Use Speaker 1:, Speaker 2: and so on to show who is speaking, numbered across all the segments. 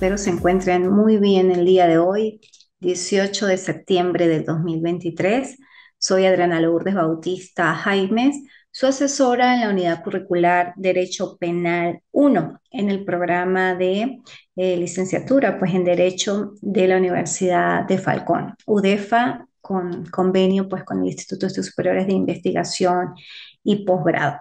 Speaker 1: Espero se encuentren muy bien el día de hoy, 18 de septiembre del 2023. Soy Adriana Lourdes Bautista Jaimes, su asesora en la unidad curricular Derecho Penal 1 en el programa de eh, licenciatura pues, en Derecho de la Universidad de Falcón, UDEFA, con convenio pues, con el Instituto de Superiores de Investigación y Posgrado.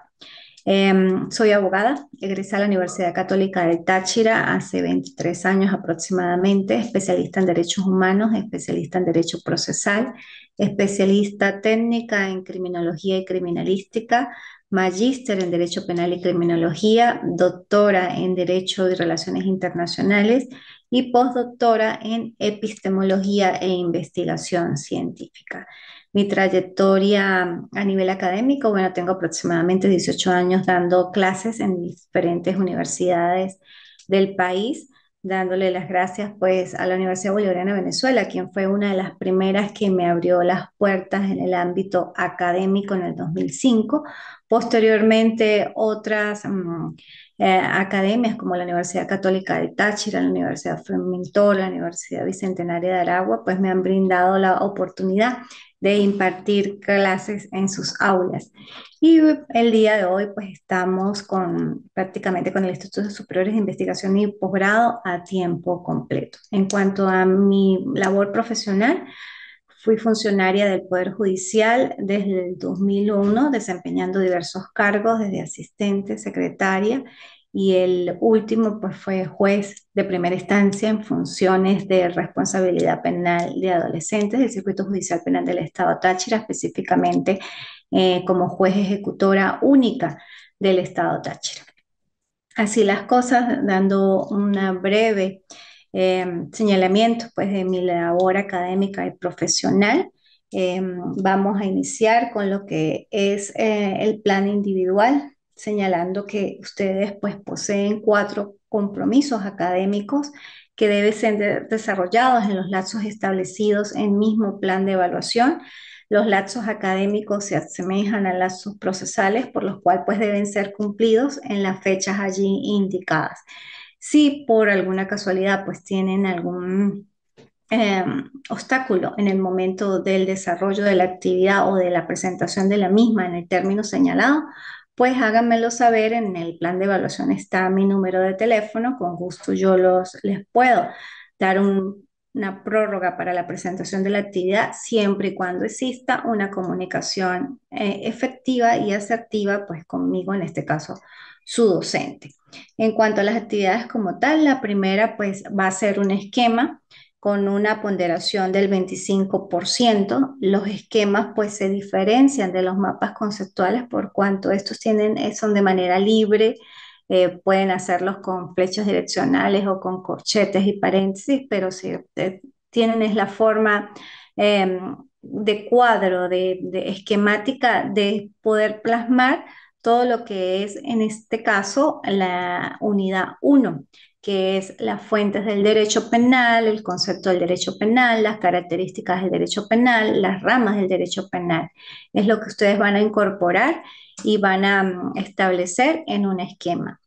Speaker 1: Em, soy abogada, egresé a la Universidad Católica de Táchira hace 23 años aproximadamente, especialista en derechos humanos, especialista en derecho procesal, especialista técnica en criminología y criminalística, magíster en derecho penal y criminología, doctora en derecho y relaciones internacionales y postdoctora en epistemología e investigación científica mi trayectoria a nivel académico, bueno, tengo aproximadamente 18 años dando clases en diferentes universidades del país, dándole las gracias pues a la Universidad Bolivariana de Venezuela, quien fue una de las primeras que me abrió las puertas en el ámbito académico en el 2005. Posteriormente, otras... Mm, eh, academias como la Universidad Católica de Táchira, la Universidad Fremontor, la Universidad Bicentenaria de Aragua, pues me han brindado la oportunidad de impartir clases en sus aulas. Y el día de hoy pues estamos con prácticamente con el Instituto Superiores de Investigación y Posgrado a tiempo completo. En cuanto a mi labor profesional, Fui funcionaria del Poder Judicial desde el 2001, desempeñando diversos cargos desde asistente, secretaria y el último pues, fue juez de primera instancia en funciones de responsabilidad penal de adolescentes del Circuito Judicial Penal del Estado Táchira, específicamente eh, como juez ejecutora única del Estado Táchira. Así las cosas, dando una breve eh, em, señalamientos pues, de mi labor académica y profesional. Em, vamos a iniciar con lo que es eh, el plan individual, señalando que ustedes pues, poseen cuatro compromisos académicos que deben ser desarrollados en los lazos establecidos en mismo plan de evaluación. Los lazos académicos se asemejan a lazos procesales, por los cuales pues, deben ser cumplidos en las fechas allí indicadas. Si por alguna casualidad pues tienen algún eh, obstáculo en el momento del desarrollo de la actividad o de la presentación de la misma en el término señalado, pues háganmelo saber en el plan de evaluación está mi número de teléfono, con gusto yo les puedo dar una prórroga para la presentación de la actividad siempre y cuando exista una comunicación eh, efectiva y asertiva pues conmigo en este caso su docente. En cuanto a las actividades como tal, la primera pues va a ser un esquema con una ponderación del 25%. Los esquemas pues se diferencian de los mapas conceptuales por cuanto estos tienen, eh, son de manera libre, eh, pueden hacerlos con flechas direccionales o con corchetes y paréntesis, pero si tienen es la forma em, de cuadro, de esquemática de poder plasmar todo lo que es, en este caso, la unidad 1, que es las fuentes del derecho penal, el concepto del derecho penal, las características del derecho penal, las ramas del derecho penal. Es lo que ustedes van a incorporar y van a mm, establecer en un esquema.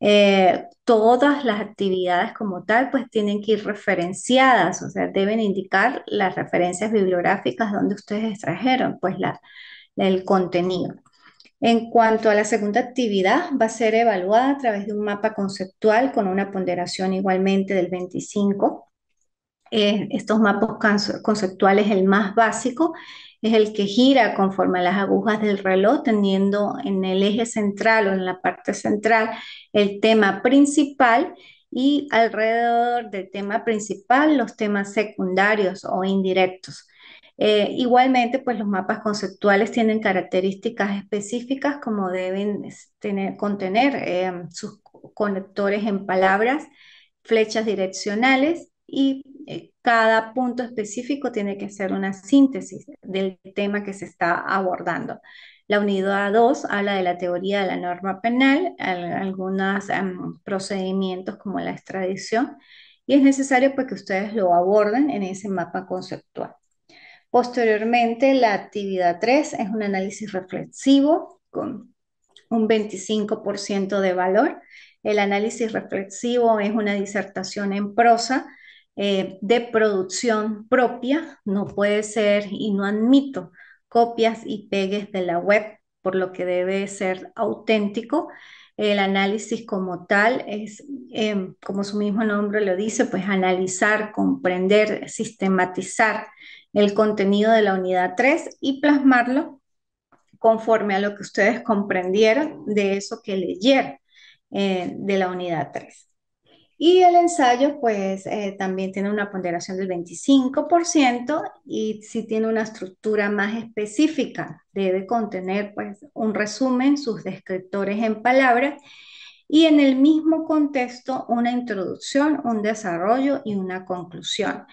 Speaker 1: Eh, todas las actividades como tal pues tienen que ir referenciadas, o sea, deben indicar las referencias bibliográficas donde ustedes extrajeron pues la, el contenido. En cuanto a la segunda actividad, va a ser evaluada a través de un mapa conceptual con una ponderación igualmente del 25. Eh, estos mapas conceptuales, el más básico, es el que gira conforme a las agujas del reloj, teniendo en el eje central o en la parte central el tema principal y alrededor del tema principal los temas secundarios o indirectos. Eh, igualmente, pues los mapas conceptuales tienen características específicas como deben tener, contener em, sus conectores en palabras, flechas direccionales y eh, cada punto específico tiene que ser una síntesis del tema que se está abordando. La unidad 2 habla de la teoría de la norma penal, algunos em, procedimientos como la extradición, y es necesario pues, que ustedes lo aborden en ese mapa conceptual. Posteriormente, la actividad 3 es un análisis reflexivo con un 25% de valor. El análisis reflexivo es una disertación en prosa eh, de producción propia. No puede ser y no admito copias y pegues de la web, por lo que debe ser auténtico. El análisis como tal es, em, como su mismo nombre lo dice, pues analizar, comprender, sistematizar el contenido de la unidad 3 y plasmarlo conforme a lo que ustedes comprendieron de eso que leyeron eh, de la unidad 3. Y el ensayo, pues, eh, también tiene una ponderación del 25% y si tiene una estructura más específica, debe contener, pues, un resumen, sus descriptores en palabras y en el mismo contexto una introducción, un desarrollo y una conclusión.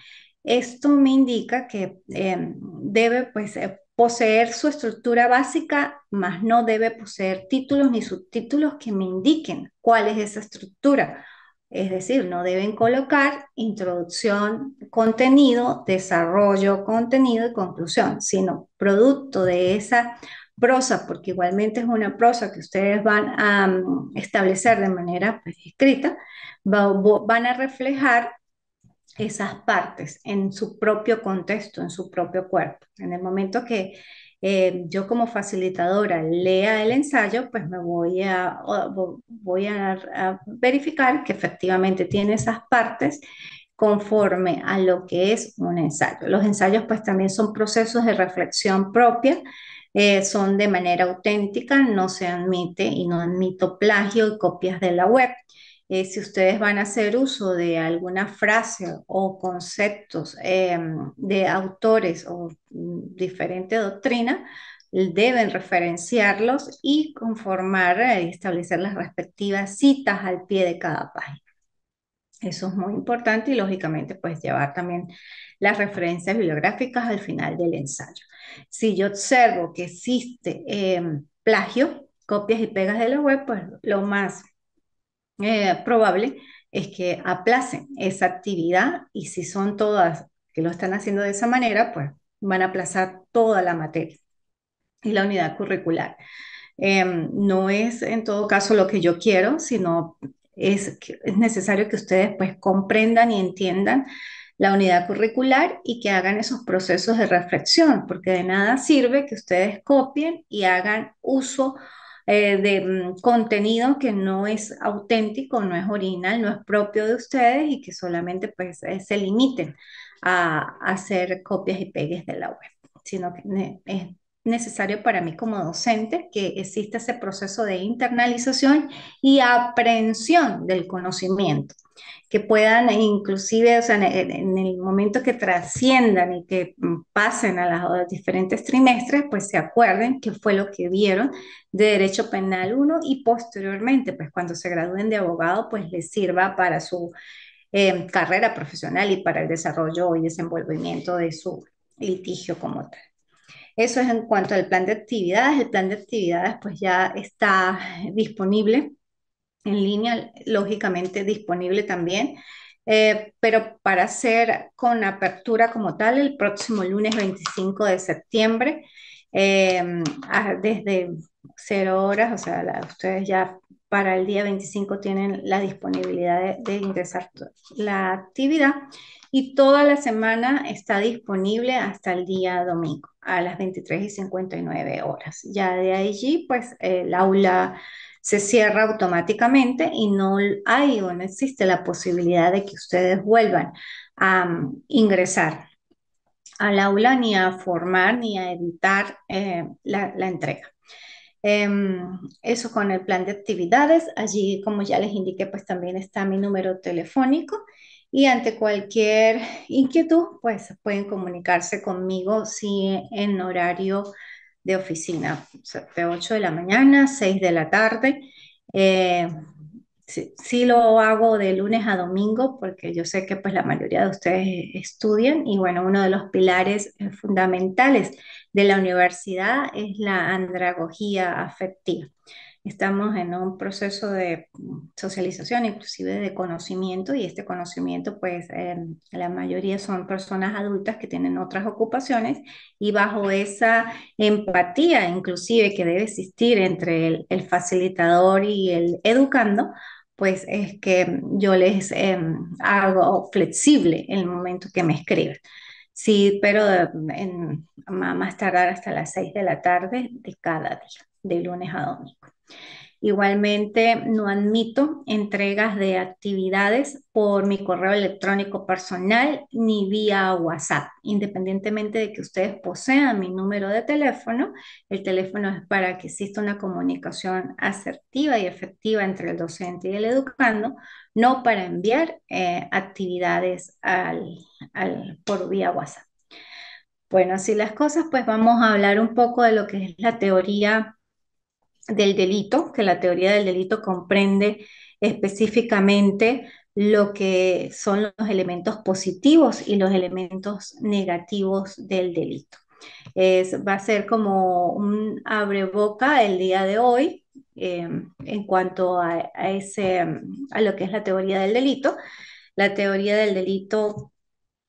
Speaker 1: Esto me indica que eh, debe pues, eh, poseer su estructura básica, más no debe poseer títulos ni subtítulos que me indiquen cuál es esa estructura. Es decir, no deben colocar introducción, contenido, desarrollo, contenido y conclusión, sino producto de esa prosa, porque igualmente es una prosa que ustedes van a mm, establecer de manera pues, escrita, van a reflejar esas partes en su propio contexto, en su propio cuerpo. En el momento que eh, yo como facilitadora lea el ensayo, pues me voy a, voy a, verificar que efectivamente tiene esas partes conforme a lo que es un ensayo. Los ensayos pues también son procesos de reflexión propia, eh, son de manera auténtica, no se admite y no admito plagio y copias de la web. Eh, si ustedes van a hacer uso de alguna frase o conceptos em, de autores o mm, diferente doctrina, deben referenciarlos y conformar, eh, y establecer las respectivas citas al pie de cada página. Eso es muy importante y lógicamente pues llevar también las referencias bibliográficas al final del ensayo. Si yo observo que existe em, plagio, copias y pegas de la web, pues lo más eh, probable es que aplacen esa actividad y si son todas que lo están haciendo de esa manera, pues van a aplazar toda la materia y la unidad curricular. Em, no es en todo caso lo que yo quiero, sino es, es necesario que ustedes pues comprendan y entiendan la unidad curricular y que hagan esos procesos de reflexión, porque de nada sirve que ustedes copien y hagan uso eh, de mm, contenido que no es auténtico, no es original, no es propio de ustedes y que solamente pues eh, se limiten a, hacer copias y pegues de la web, sino que necesario para mí como docente que exista ese proceso de internalización y aprehensión del conocimiento, que puedan inclusive, o sea, en el momento que trasciendan y que pasen a, las, diferentes trimestres, pues se acuerden que fue lo que vieron de Derecho Penal 1 y posteriormente, pues cuando se gradúen de abogado, pues les sirva para su em, carrera profesional y para el desarrollo y desenvolvimiento de su litigio como tal. Eso es en cuanto al plan de actividades. El plan de actividades pues ya está disponible en línea, lógicamente disponible también. Eh, pero para hacer con apertura como tal el próximo lunes 25 de septiembre, eh, desde cero horas, o sea, ustedes ya para el día 25 tienen la disponibilidad de, ingresar la actividad y toda la semana está disponible hasta el día domingo a las 23 y 59 horas. Ya de allí, pues el aula se cierra automáticamente y no hay o no existe la posibilidad de que ustedes vuelvan a mm, ingresar al aula ni a formar ni a editar eh, la entrega. Em, eso con el plan de actividades. Allí, como ya les indiqué, pues también está mi número telefónico. Y ante cualquier inquietud, pues pueden comunicarse conmigo si en horario de oficina, de 8 de la mañana, 6 de la tarde. Eh, Sí, lo hago de lunes a domingo porque yo sé que pues la mayoría de ustedes estudian y bueno, uno de los pilares eh, fundamentales de la universidad es la andragogía afectiva. Estamos en un proceso de socialización, inclusive de conocimiento, y este conocimiento, pues em, la mayoría son personas adultas que tienen otras ocupaciones y bajo esa empatía, inclusive que debe existir entre el facilitador y el educando, pues es que yo les em, hago flexible el momento que me escriben. Sí, pero em, en, más tardar hasta las 6 de la tarde de cada día, de lunes a domingo. Igualmente, no admito entregas de actividades por mi correo electrónico personal ni vía WhatsApp, independientemente de que ustedes posean mi número de teléfono. El teléfono es para que exista una comunicación asertiva y efectiva entre el docente y el educando, no para enviar eh, actividades por vía WhatsApp. Bueno, así las cosas, pues vamos a hablar un poco de lo que es la teoría del delito, que la teoría del delito comprende específicamente lo que son los elementos positivos y los elementos negativos del delito. Es, va a ser como un abre boca el día de hoy em, en cuanto a, ese, a lo que es la teoría del delito. La teoría del delito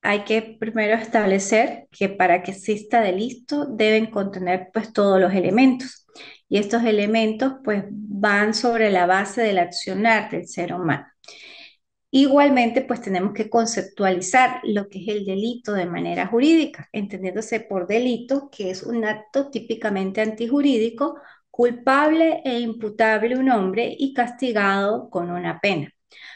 Speaker 1: hay que primero establecer que para que exista delito deben contener pues todos los elementos y estos elementos pues van sobre la base del accionar del ser humano. Igualmente pues tenemos que conceptualizar lo que es el delito de manera jurídica, entendiéndose por delito que es un acto típicamente antijurídico, culpable e imputable un hombre y castigado con una pena.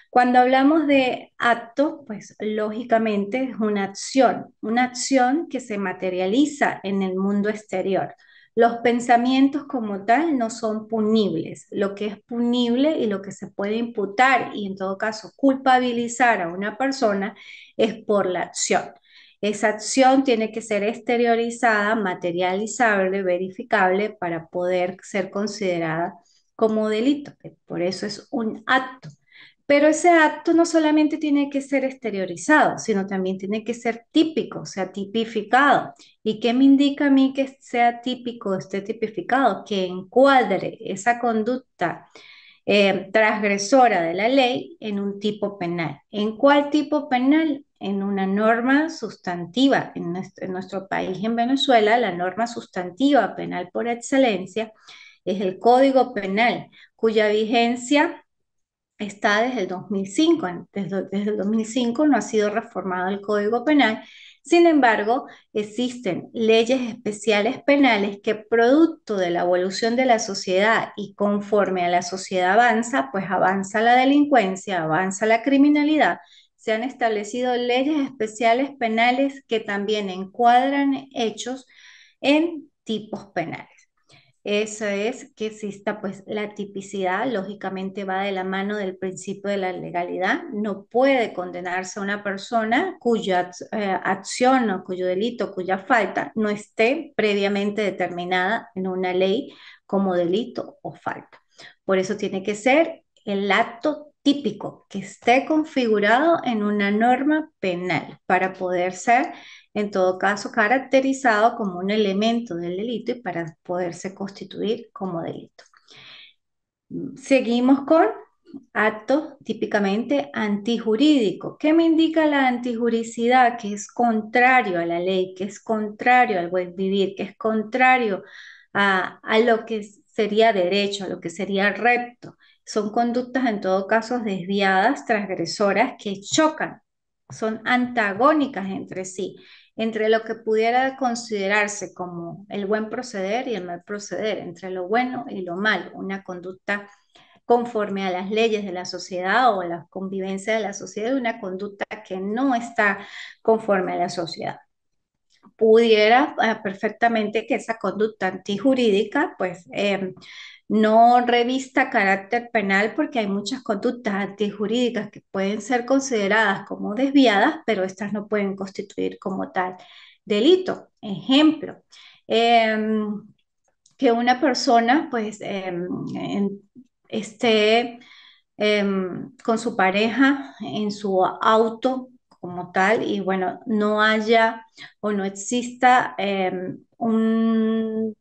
Speaker 1: Cuando hablamos de acto, pues lógicamente es una acción, una acción que se materializa en el mundo exterior. Los pensamientos como tal no son punibles. Lo que es punible y lo que se puede imputar y en todo caso culpabilizar a una persona es por la acción. Esa acción tiene que ser exteriorizada, materializable, verificable para poder ser considerada como delito. Por eso es un acto. Pero ese acto no solamente tiene que ser exteriorizado, sino también tiene que ser típico, sea, tipificado. ¿Y qué me indica a mí que sea típico, esté tipificado? Que encuadre esa conducta eh, transgresora de la ley en un tipo penal. ¿En cuál tipo penal? En una norma sustantiva. en nuestro país, en Venezuela, la norma sustantiva penal por excelencia es el Código Penal, cuya vigencia está desde el 2005. Desde, el 2005 no ha sido reformado el Código Penal. Sin embargo, existen leyes especiales penales que producto de la evolución de la sociedad y conforme a la sociedad avanza, pues avanza la delincuencia, avanza la criminalidad, se han establecido leyes especiales penales que también encuadran hechos en tipos penales. Eso es, que exista pues la tipicidad, lógicamente va de la mano del principio de la legalidad. No puede condenarse a una persona cuya eh, acción o cuyo delito, cuya falta no esté previamente determinada en una ley como delito o falta. Por eso tiene que ser el acto típico que esté configurado en una norma penal para poder ser en todo caso caracterizado como un elemento del delito y para poderse constituir como delito. Seguimos con actos típicamente antijurídicos. ¿Qué me indica la antijuricidad? Que es contrario a la ley, que es contrario al buen vivir, que es contrario a, a lo que sería derecho, a lo que sería recto. Son conductas en todo caso desviadas, transgresoras, que chocan son antagónicas entre sí, entre lo que pudiera considerarse como el buen proceder y el mal proceder, entre lo bueno y lo malo, una conducta conforme a las leyes de la sociedad o la convivencia de la sociedad, una conducta que no está conforme a la sociedad. Pudiera ah, perfectamente que esa conducta antijurídica pues eh, no revista carácter penal porque hay muchas conductas antijurídicas que pueden ser consideradas como desviadas, pero estas no pueden constituir como tal delito. Ejemplo, em, que una persona pues em, esté em, con su pareja en su auto como tal y bueno, no haya o no exista un,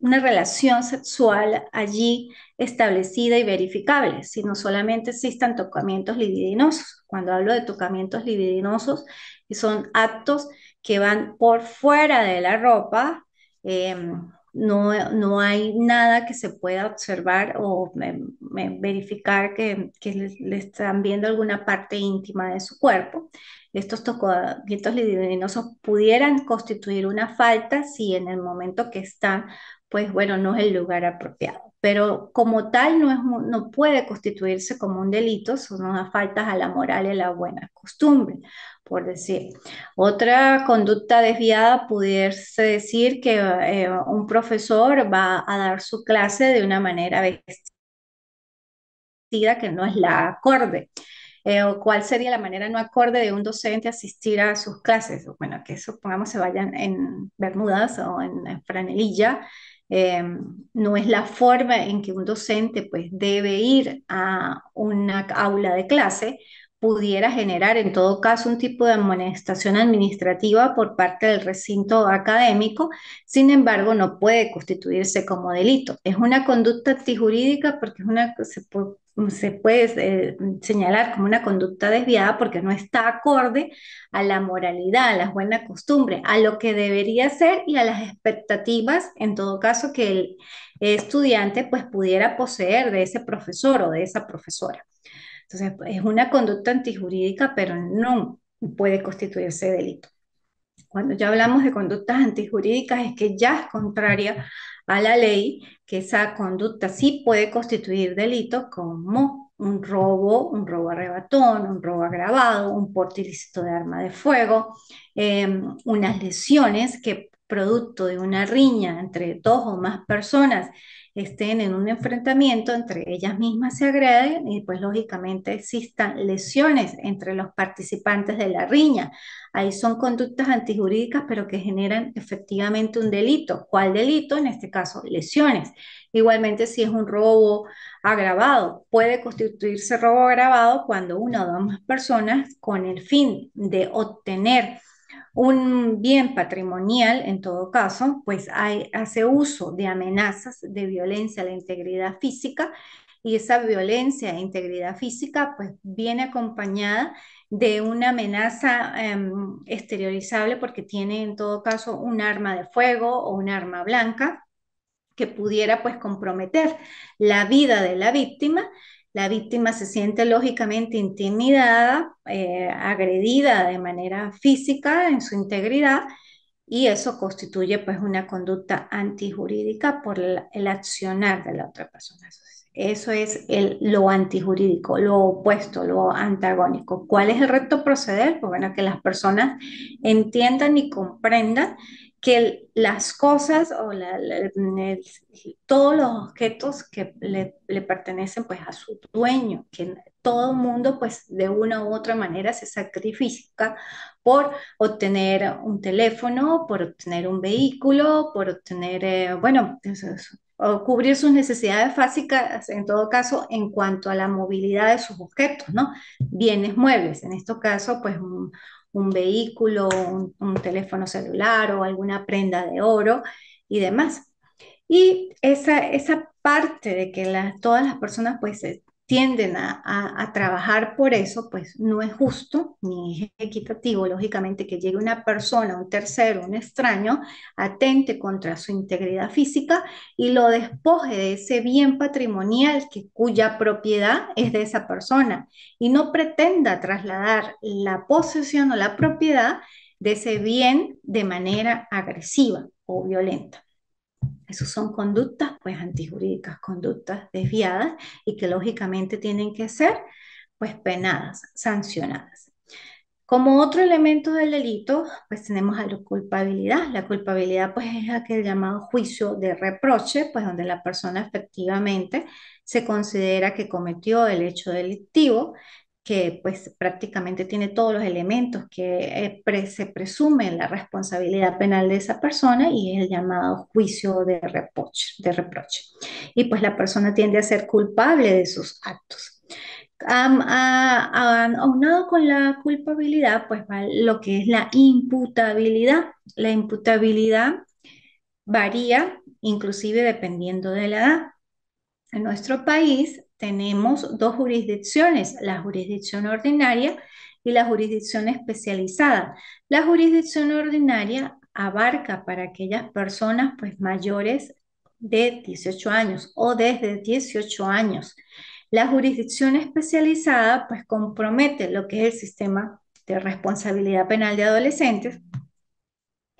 Speaker 1: una relación sexual allí establecida y verificable, sino solamente existan tocamientos libidinosos. Cuando hablo de tocamientos libidinosos, son actos que van por fuera de la ropa, em, no, hay nada que se pueda observar o em, verificar que, le, están viendo alguna parte íntima de su cuerpo. Estos tocamientos libidinosos pudieran constituir una falta si en el momento que están pues bueno, no es el lugar apropiado. Pero como tal no, es, no puede constituirse como un delito, son unas faltas a la moral y a la buena costumbre, por decir. Otra conducta desviada pudiese decir que eh, un profesor va a dar su clase de una manera vestida que no es la acorde. Eh, o cuál sería la manera no acorde de un docente asistir a sus clases. Bueno, que supongamos se vayan en bermudas o en franelilla Em, no es la forma en que un docente pues, debe ir a una aula de clase pudiera generar en todo caso un tipo de amonestación administrativa por parte del recinto académico, sin embargo no puede constituirse como delito. Es una conducta antijurídica porque es una, se, puede eh, señalar como una conducta desviada porque no está acorde a la moralidad, a las buenas costumbres, a lo que debería ser y a las expectativas, en todo caso, que el estudiante pues pudiera poseer de ese profesor o de esa profesora. Entonces, pues, es una conducta antijurídica, pero no puede constituirse delito. Cuando ya hablamos de conductas antijurídicas es que ya es contraria a la ley, que esa conducta sí puede constituir delito como un robo, un robo arrebatón, un robo agravado, un porte ilícito de arma de fuego, em, unas lesiones que producto de una riña entre dos o más personas estén en un enfrentamiento, entre ellas mismas se agreden y pues lógicamente existan lesiones entre los participantes de la riña. Ahí son conductas antijurídicas pero que generan efectivamente un delito. ¿Cuál delito? En este caso, lesiones. Igualmente si es un robo agravado, puede constituirse robo agravado cuando una o dos más personas con el fin de obtener un bien patrimonial, en todo caso, pues hace uso de amenazas de violencia a la integridad física y esa violencia la e integridad física pues viene acompañada de una amenaza em, exteriorizable porque tiene en todo caso un arma de fuego o un arma blanca que pudiera pues comprometer la vida de la víctima la víctima se siente lógicamente intimidada, eh, agredida de manera física en su integridad y eso constituye pues una conducta antijurídica por el, accionar de la otra persona. Eso es lo antijurídico, lo opuesto, lo antagónico. ¿Cuál es el reto proceder? Pues bueno, que las personas entiendan y comprendan que las cosas o todos los objetos que le, pertenecen pues a su dueño, que todo mundo pues de una u otra manera se sacrifica por obtener un teléfono, por obtener un vehículo, por obtener, eh, bueno, cubrir sus necesidades básicas, en todo caso, en cuanto a la movilidad de sus objetos, ¿no? Bienes muebles, en este caso, pues un, un vehículo, un, teléfono celular o alguna prenda de oro y demás. Y esa, esa parte de que todas las personas pues tienden a, trabajar por eso, pues no es justo ni es equitativo, lógicamente, que llegue una persona, un tercero, un extraño, atente contra su integridad física y lo despoje de ese bien patrimonial que, cuya propiedad es de esa persona y no pretenda trasladar la posesión o la propiedad de ese bien de manera agresiva o violenta. Esas son conductas pues antijurídicas, conductas desviadas y que lógicamente tienen que ser pues penadas, sancionadas. Como otro elemento del delito, pues tenemos a la culpabilidad. La culpabilidad pues es aquel llamado juicio de reproche, pues donde la persona efectivamente se considera que cometió el hecho delictivo que pues prácticamente tiene todos los elementos que eh, se presume la responsabilidad penal de esa persona y es el llamado juicio de reproche, de reproche. Y pues la persona tiende a ser culpable de sus actos. aunado con la culpabilidad, pues va lo que es la imputabilidad. La imputabilidad varía inclusive dependiendo de la edad. En nuestro país, tenemos dos jurisdicciones, la jurisdicción ordinaria y la jurisdicción especializada. La jurisdicción ordinaria abarca para aquellas personas pues, mayores de 18 años o desde 18 años. La jurisdicción especializada pues, compromete lo que es el sistema de responsabilidad penal de adolescentes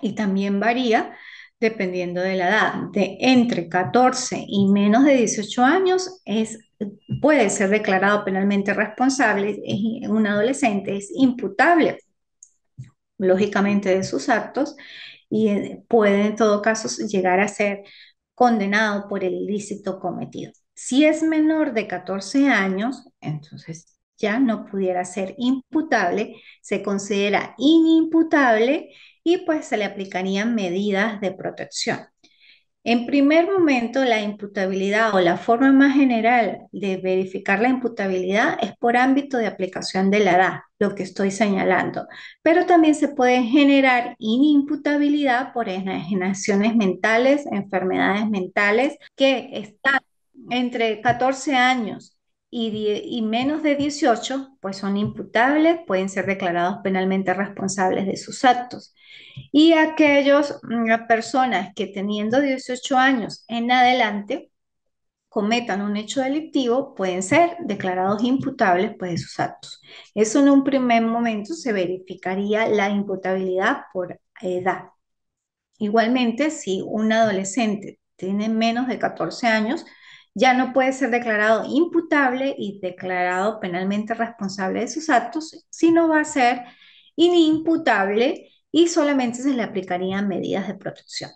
Speaker 1: y también varía dependiendo de la edad. De entre 14 y menos de 18 años es puede ser declarado penalmente responsable un adolescente, es imputable lógicamente de sus actos y eh, puede en todo caso llegar a ser condenado por el ilícito cometido. Si es menor de 14 años, entonces ya no pudiera ser imputable, se considera inimputable y pues se le aplicarían medidas de protección. En primer momento, la imputabilidad o la forma más general de verificar la imputabilidad es por ámbito de aplicación de la edad, lo que estoy señalando, pero también se puede generar inimputabilidad por enajenaciones mentales, enfermedades mentales que están entre 14 años y, menos de 18, pues son imputables, pueden ser declarados penalmente responsables de sus actos. Y aquellos mm, personas que teniendo 18 años en adelante cometan un hecho delictivo, pueden ser declarados imputables pues, de sus actos. Eso en un primer momento se verificaría la imputabilidad por edad. Igualmente, si un adolescente tiene menos de 14 años, ya no puede ser declarado imputable y declarado penalmente responsable de sus actos, sino va a ser inimputable y solamente se le aplicarían medidas de protección.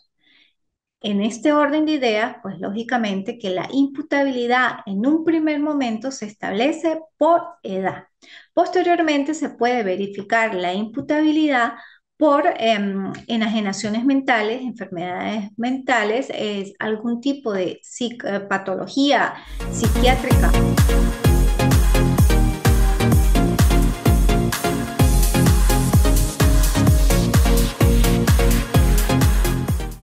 Speaker 1: En este orden de ideas, pues lógicamente que la imputabilidad en un primer momento se establece por edad. Posteriormente se puede verificar la imputabilidad por em, enajenaciones mentales, enfermedades mentales, es algún tipo de eh, patología psiquiátrica.